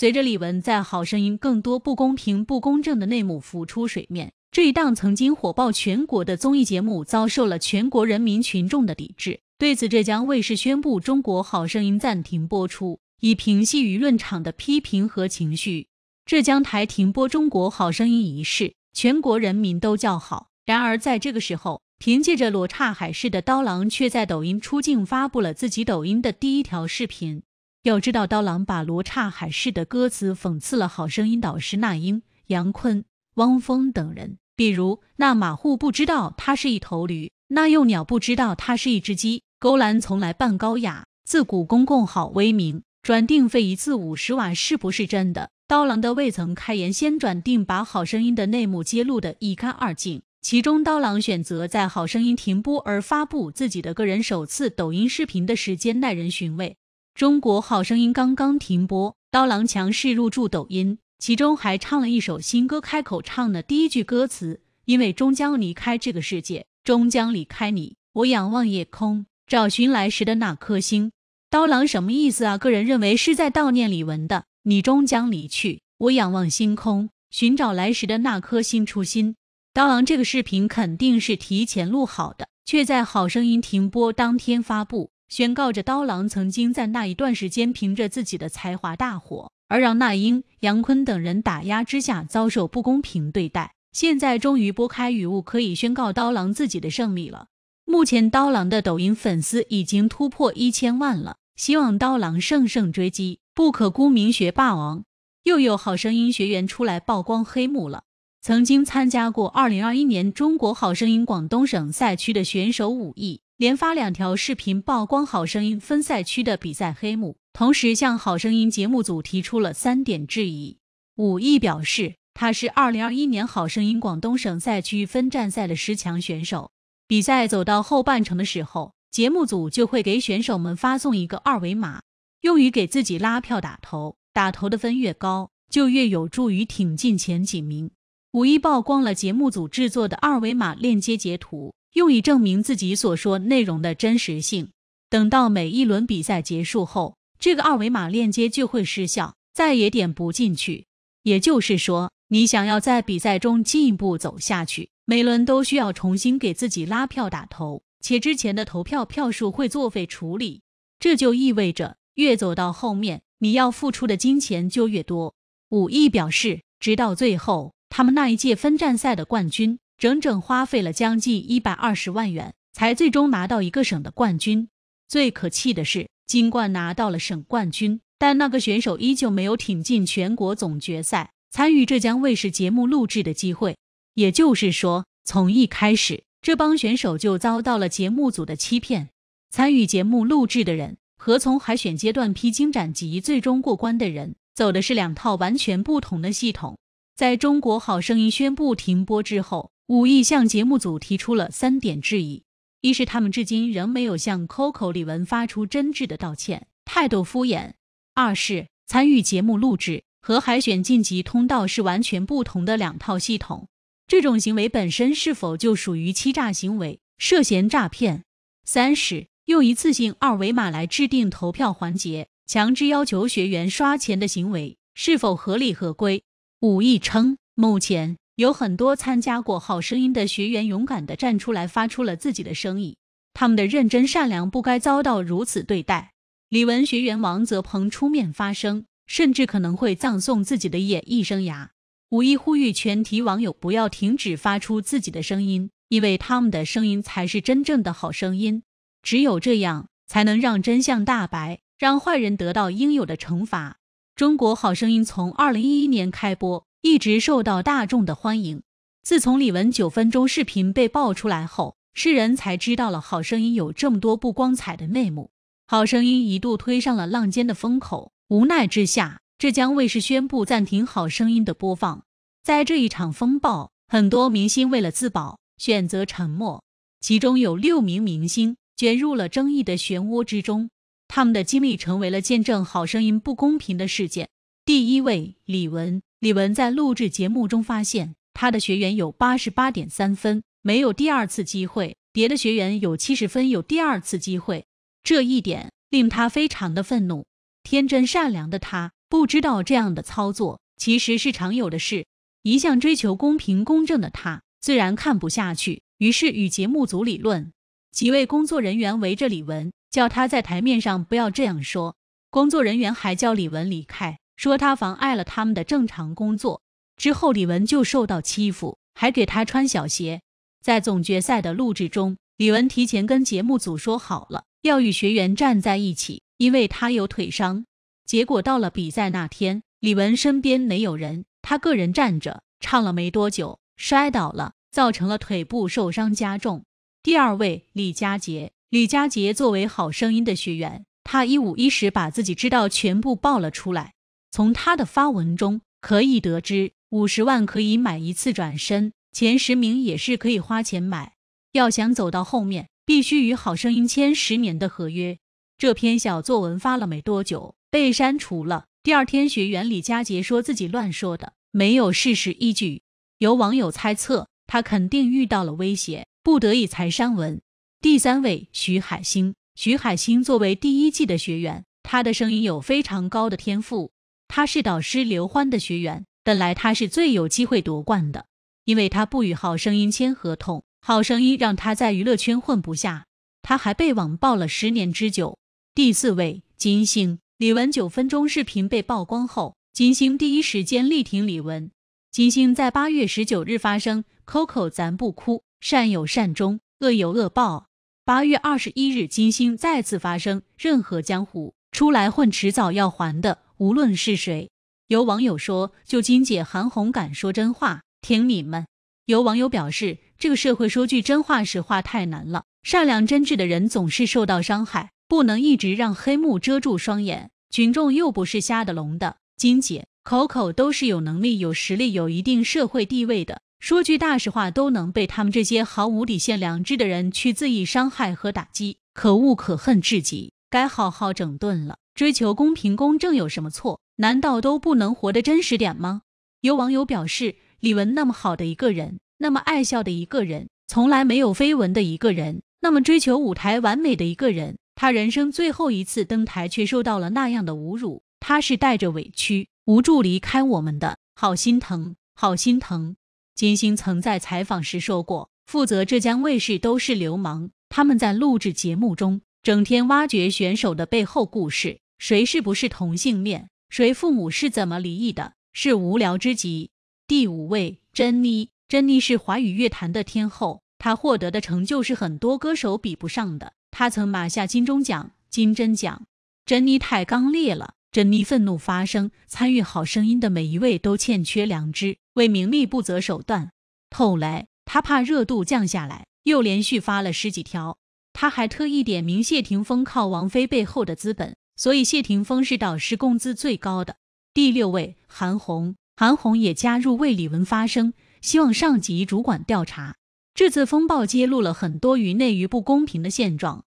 随着李玟在《好声音》更多不公平、不公正的内幕浮出水面，这一档曾经火爆全国的综艺节目遭受了全国人民群众的抵制。对此，浙江卫视宣布《中国好声音》暂停播出，以平息舆论场的批评和情绪。浙江台停播《中国好声音》一事，全国人民都叫好。然而，在这个时候，凭借着罗刹海市的刀郎却在抖音出镜，发布了自己抖音的第一条视频。要知道，刀郎把罗刹海市的歌词讽刺了好声音导师那英、杨坤、汪峰等人。比如，那马户不知道他是一头驴，那幼鸟不知道他是一只鸡，勾栏从来扮高雅，自古公公好威名。转定费一次五十瓦是不是真的？刀郎的未曾开言先转定，把好声音的内幕揭露的一干二净。其中，刀郎选择在好声音停播而发布自己的个人首次抖音视频的时间耐人寻味。中国好声音刚刚停播，刀郎强势入驻抖音，其中还唱了一首新歌，开口唱的第一句歌词：“因为终将离开这个世界，终将离开你，我仰望夜空，找寻来时的那颗星。”刀郎什么意思啊？个人认为是在悼念李玟的。你终将离去，我仰望星空，寻找来时的那颗星。初心。刀郎这个视频肯定是提前录好的，却在好声音停播当天发布。宣告着刀郎曾经在那一段时间凭着自己的才华大火，而让那英、杨坤等人打压之下遭受不公平对待。现在终于拨开雨雾，可以宣告刀郎自己的胜利了。目前刀郎的抖音粉丝已经突破一千万了，希望刀郎乘胜追击，不可沽名学霸王。又有好声音学员出来曝光黑幕了，曾经参加过二零二一年中国好声音广东省赛区的选手武艺。连发两条视频曝光《好声音》分赛区的比赛黑幕，同时向《好声音》节目组提出了三点质疑。武艺表示，他是2021年《好声音》广东省赛区分站赛的十强选手。比赛走到后半程的时候，节目组就会给选手们发送一个二维码，用于给自己拉票打头。打头的分越高，就越有助于挺进前几名。武艺曝光了节目组制作的二维码链接截图。用以证明自己所说内容的真实性。等到每一轮比赛结束后，这个二维码链接就会失效，再也点不进去。也就是说，你想要在比赛中进一步走下去，每轮都需要重新给自己拉票打投，且之前的投票票数会作废处理。这就意味着，越走到后面，你要付出的金钱就越多。武艺表示，直到最后，他们那一届分站赛的冠军。整整花费了将近一百二十万元，才最终拿到一个省的冠军。最可气的是，金冠拿到了省冠军，但那个选手依旧没有挺进全国总决赛，参与浙江卫视节目录制的机会。也就是说，从一开始，这帮选手就遭到了节目组的欺骗。参与节目录制的人和从海选阶段披荆斩棘最终过关的人，走的是两套完全不同的系统。在中国好声音宣布停播之后。武艺向节目组提出了三点质疑：一是他们至今仍没有向 Coco 李玟发出真挚的道歉，态度敷衍；二是参与节目录制和海选晋级通道是完全不同的两套系统，这种行为本身是否就属于欺诈行为，涉嫌诈骗；三是用一次性二维码来制定投票环节，强制要求学员刷钱的行为是否合理合规？武艺称，目前。有很多参加过《好声音》的学员勇敢地站出来，发出了自己的声音。他们的认真、善良不该遭到如此对待。李文学员王泽鹏出面发声，甚至可能会葬送自己的演艺生涯。五一呼吁全体网友不要停止发出自己的声音，因为他们的声音才是真正的好声音。只有这样，才能让真相大白，让坏人得到应有的惩罚。《中国好声音》从2011年开播。一直受到大众的欢迎。自从李玟九分钟视频被爆出来后，世人才知道了《好声音》有这么多不光彩的内幕，《好声音》一度推上了浪尖的风口。无奈之下，浙江卫视宣布暂停《好声音》的播放。在这一场风暴，很多明星为了自保选择沉默，其中有六名明星卷入了争议的漩涡之中，他们的经历成为了见证《好声音》不公平的事件。第一位，李玟。李玟在录制节目中发现，他的学员有八十八点三分，没有第二次机会；别的学员有七十分，有第二次机会。这一点令他非常的愤怒。天真善良的他不知道这样的操作其实是常有的事。一向追求公平公正的他自然看不下去，于是与节目组理论。几位工作人员围着李玟，叫他在台面上不要这样说。工作人员还叫李玟离开。说他妨碍了他们的正常工作，之后李文就受到欺负，还给他穿小鞋。在总决赛的录制中，李文提前跟节目组说好了要与学员站在一起，因为他有腿伤。结果到了比赛那天，李文身边没有人，他个人站着唱了没多久，摔倒了，造成了腿部受伤加重。第二位李佳杰，李佳杰作为好声音的学员，他一五一十把自己知道全部报了出来。从他的发文中可以得知，五十万可以买一次转身，前十名也是可以花钱买。要想走到后面，必须与好声音签十年的合约。这篇小作文发了没多久被删除了。第二天，学员李佳杰说自己乱说的，没有事实依据。有网友猜测他肯定遇到了威胁，不得已才删文。第三位徐海星，徐海星作为第一季的学员，他的声音有非常高的天赋。他是导师刘欢的学员，本来他是最有机会夺冠的，因为他不与好声音签合同，好声音让他在娱乐圈混不下，他还被网暴了十年之久。第四位金星，李玟九分钟视频被曝光后，金星第一时间力挺李玟。金星在八月十九日发声，Coco 咱不哭，善有善终，恶有恶报。八月二十一日，金星再次发声，任何江湖出来混，迟早要还的。无论是谁，有网友说：“就金姐、韩红敢说真话，挺你们。”有网友表示：“这个社会说句真话实话太难了，善良真挚的人总是受到伤害，不能一直让黑幕遮住双眼。群众又不是瞎的、聋的。金姐口口都是有能力、有实力、有一定社会地位的，说句大实话，都能被他们这些毫无底线、良知的人去恣意伤害和打击，可恶可恨至极，该好好整顿了。”追求公平公正有什么错？难道都不能活得真实点吗？有网友表示：“李玟那么好的一个人，那么爱笑的一个人，从来没有绯闻的一个人，那么追求舞台完美的一个人，他人生最后一次登台却受到了那样的侮辱，他是带着委屈无助离开我们的，好心疼，好心疼。”金星曾在采访时说过：“负责浙江卫视都是流氓，他们在录制节目中整天挖掘选手的背后故事。”谁是不是同性恋？谁父母是怎么离异的？是无聊之极。第五位，珍妮。珍妮是华语乐坛的天后，她获得的成就是很多歌手比不上的。她曾拿下金钟奖、金针奖。珍妮太刚烈了，珍妮愤怒发声，参与好声音的每一位都欠缺良知，为名利不择手段。后来，她怕热度降下来，又连续发了十几条。她还特意点名谢霆锋靠王菲背后的资本。所以谢霆锋是导师工资最高的第六位。韩红，韩红也加入为李玟发声，希望上级主管调查。这次风暴揭露了很多于内娱不公平的现状。